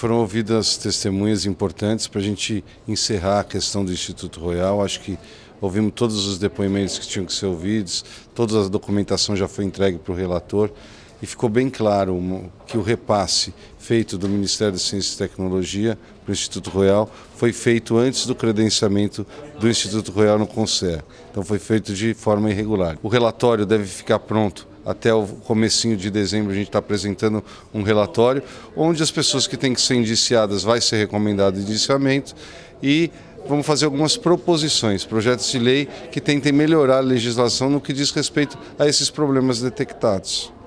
Foram ouvidas testemunhas importantes para a gente encerrar a questão do Instituto Royal. Acho que ouvimos todos os depoimentos que tinham que ser ouvidos, toda a documentação já foi entregue para o relator e ficou bem claro que o repasse feito do Ministério da Ciência e Tecnologia para o Instituto Royal foi feito antes do credenciamento do Instituto Royal no Conselho. Então foi feito de forma irregular. O relatório deve ficar pronto até o comecinho de dezembro a gente está apresentando um relatório onde as pessoas que têm que ser indiciadas vai ser recomendado indiciamento e vamos fazer algumas proposições, projetos de lei que tentem melhorar a legislação no que diz respeito a esses problemas detectados.